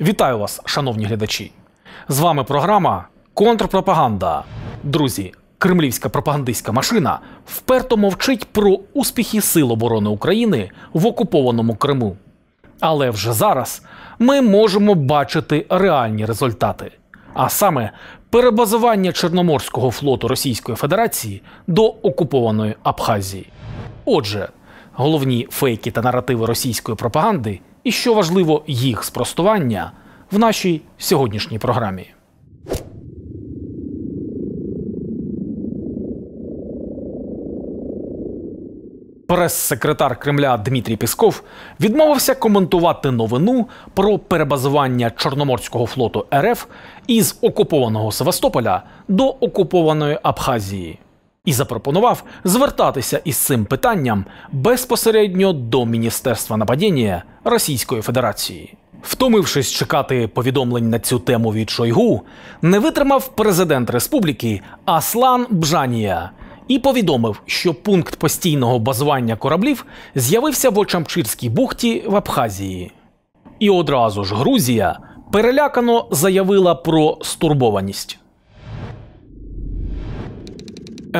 Вітаю вас, шановні глядачі. З вами програма Контрпропаганда. Друзі, кремлівська пропагандистська машина вперто мовчить про успіхи Сил оборони України в окупованому Криму. Але вже зараз ми можемо бачити реальні результати, а саме перебазування Чорноморського флоту Російської Федерації до окупованої Абхазії. Отже, головні фейки та наративи російської пропаганди і що важливо їх спростування в нашій сьогоднішній програмі. Прес-секретар Кремля Дмитрій Пісков відмовився коментувати новину про перебазування Чорноморського флоту РФ із окупованого Севастополя до окупованої Абхазії і запропонував звертатися із цим питанням безпосередньо до Міністерства нападіння Російської Федерації. Втомившись чекати повідомлень на цю тему від Шойгу, не витримав президент республіки Аслан Бжанія і повідомив, що пункт постійного базування кораблів з'явився в Очамчирській бухті в Абхазії. І одразу ж Грузія перелякано заявила про стурбованість.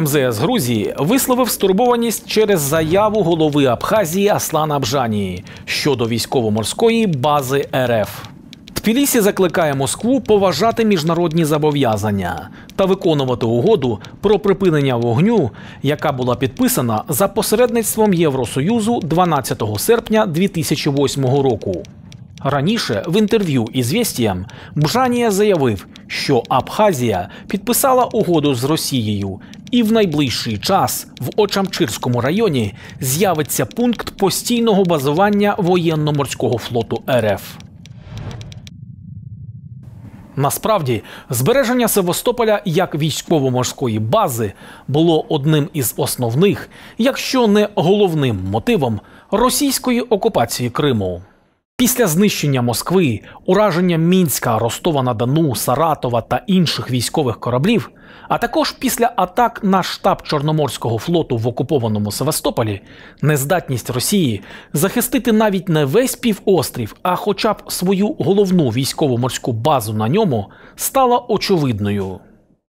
МЗС Грузії висловив стурбованість через заяву голови Абхазії Аслана Бжанії щодо військово-морської бази РФ. Тбілісі закликає Москву поважати міжнародні зобов'язання та виконувати угоду про припинення вогню, яка була підписана за посередництвом Євросоюзу 12 серпня 2008 року. Раніше в інтерв'ю із Вєстієм Бжанія заявив, що Абхазія підписала угоду з Росією і в найближчий час в Очамчирському районі з'явиться пункт постійного базування воєнно-морського флоту РФ. Насправді, збереження Севастополя як військово-морської бази було одним із основних, якщо не головним мотивом російської окупації Криму. Після знищення Москви, ураження Мінська, Ростова на Дону, Саратова та інших військових кораблів, а також після атак на штаб Чорноморського флоту в окупованому Севастополі, нездатність Росії захистити навіть не весь півострів, а хоча б свою головну військово-морську базу на ньому стала очевидною.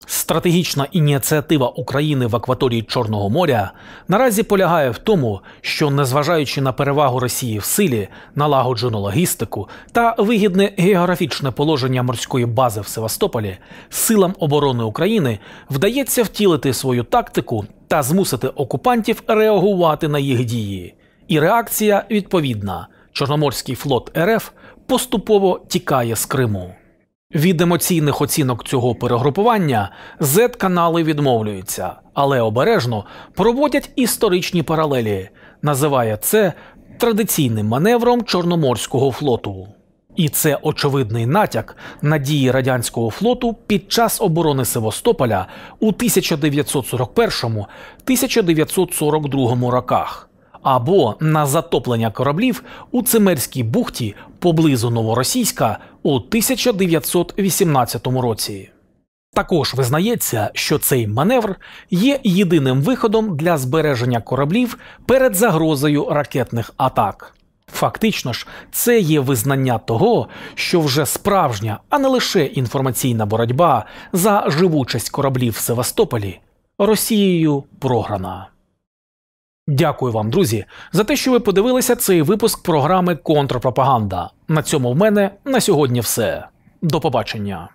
Стратегічна ініціатива України в акваторії Чорного моря наразі полягає в тому, що, незважаючи на перевагу Росії в силі, налагоджену логістику та вигідне географічне положення морської бази в Севастополі, силам оборони України вдається втілити свою тактику та змусити окупантів реагувати на їх дії. І реакція відповідна: Чорноморський флот РФ поступово тікає з Криму. Від емоційних оцінок цього перегрупування z канали відмовлюються, але обережно проводять історичні паралелі, називає це традиційним маневром Чорноморського флоту. І це очевидний натяк на дії радянського флоту під час оборони Севастополя у 1941-1942 роках або на затоплення кораблів у Цимерській бухті поблизу новоросійська у 1918 році. Також визнається, що цей маневр є єдиним виходом для збереження кораблів перед загрозою ракетних атак. Фактично ж, це є визнання того, що вже справжня, а не лише інформаційна боротьба за живучість кораблів в Севастополі Росією програна. Дякую вам, друзі, за те, що ви подивилися цей випуск програми Контрпропаганда. На цьому в мене на сьогодні все. До побачення.